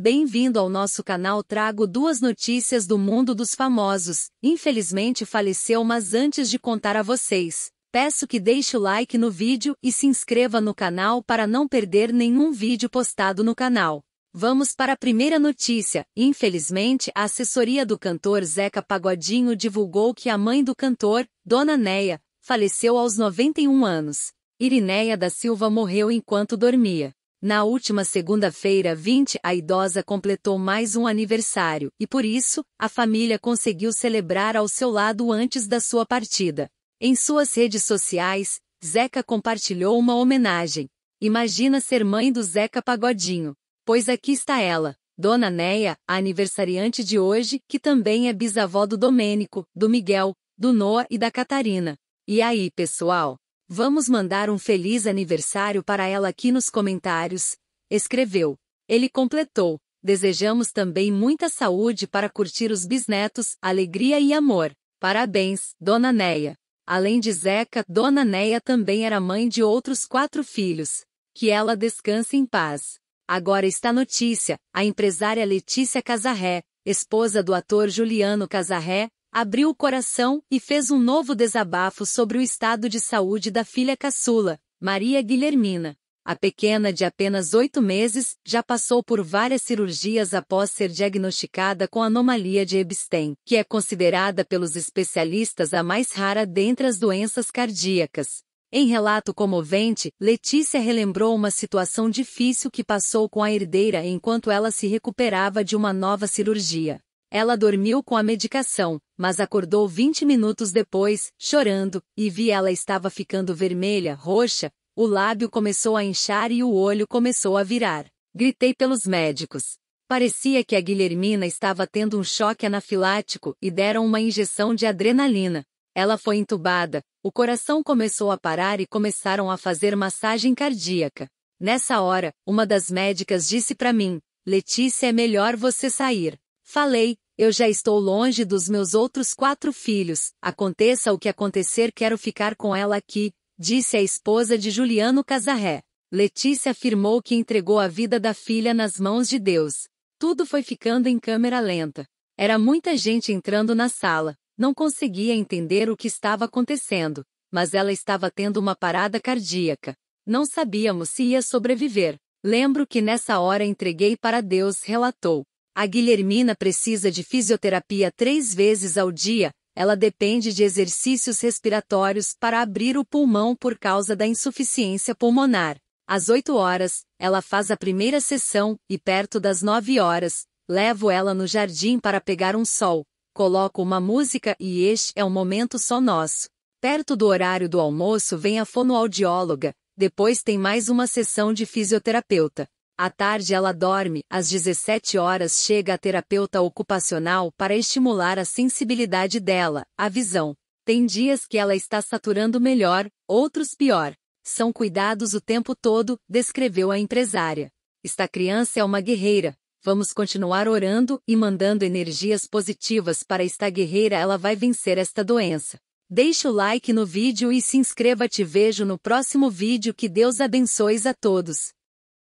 Bem-vindo ao nosso canal. Trago duas notícias do mundo dos famosos. Infelizmente faleceu, mas antes de contar a vocês, peço que deixe o like no vídeo e se inscreva no canal para não perder nenhum vídeo postado no canal. Vamos para a primeira notícia. Infelizmente, a assessoria do cantor Zeca Pagodinho divulgou que a mãe do cantor, Dona Neia, faleceu aos 91 anos. Irineia da Silva morreu enquanto dormia. Na última segunda-feira 20, a idosa completou mais um aniversário, e por isso, a família conseguiu celebrar ao seu lado antes da sua partida. Em suas redes sociais, Zeca compartilhou uma homenagem. Imagina ser mãe do Zeca Pagodinho. Pois aqui está ela, Dona Neia, a aniversariante de hoje, que também é bisavó do Domênico, do Miguel, do Noah e da Catarina. E aí, pessoal? Vamos mandar um feliz aniversário para ela aqui nos comentários, escreveu. Ele completou: Desejamos também muita saúde para curtir os bisnetos, alegria e amor. Parabéns, Dona Neia. Além de Zeca, Dona Neia também era mãe de outros quatro filhos. Que ela descanse em paz. Agora está notícia: a empresária Letícia Casarré, esposa do ator Juliano Casarré, abriu o coração e fez um novo desabafo sobre o estado de saúde da filha caçula, Maria Guilhermina. A pequena de apenas oito meses já passou por várias cirurgias após ser diagnosticada com anomalia de Ebstein, que é considerada pelos especialistas a mais rara dentre as doenças cardíacas. Em relato comovente, Letícia relembrou uma situação difícil que passou com a herdeira enquanto ela se recuperava de uma nova cirurgia. Ela dormiu com a medicação, mas acordou 20 minutos depois, chorando, e vi ela estava ficando vermelha, roxa, o lábio começou a inchar e o olho começou a virar. Gritei pelos médicos. Parecia que a Guilhermina estava tendo um choque anafilático e deram uma injeção de adrenalina. Ela foi entubada, o coração começou a parar e começaram a fazer massagem cardíaca. Nessa hora, uma das médicas disse para mim: Letícia, é melhor você sair. Falei, eu já estou longe dos meus outros quatro filhos, aconteça o que acontecer, quero ficar com ela aqui, disse a esposa de Juliano Casarré. Letícia afirmou que entregou a vida da filha nas mãos de Deus. Tudo foi ficando em câmera lenta. Era muita gente entrando na sala, não conseguia entender o que estava acontecendo, mas ela estava tendo uma parada cardíaca. Não sabíamos se ia sobreviver. Lembro que nessa hora entreguei para Deus, relatou. A Guilhermina precisa de fisioterapia três vezes ao dia, ela depende de exercícios respiratórios para abrir o pulmão por causa da insuficiência pulmonar. Às 8 horas, ela faz a primeira sessão e, perto das 9 horas, levo ela no jardim para pegar um sol, coloco uma música e este é um momento só nosso. Perto do horário do almoço vem a fonoaudióloga, depois tem mais uma sessão de fisioterapeuta. À tarde ela dorme, às 17 horas chega a terapeuta ocupacional para estimular a sensibilidade dela, a visão. Tem dias que ela está saturando melhor, outros pior. São cuidados o tempo todo, descreveu a empresária. Esta criança é uma guerreira. Vamos continuar orando e mandando energias positivas para esta guerreira, ela vai vencer esta doença. Deixe o like no vídeo e se inscreva. Te vejo no próximo vídeo. Que Deus abençoe a todos.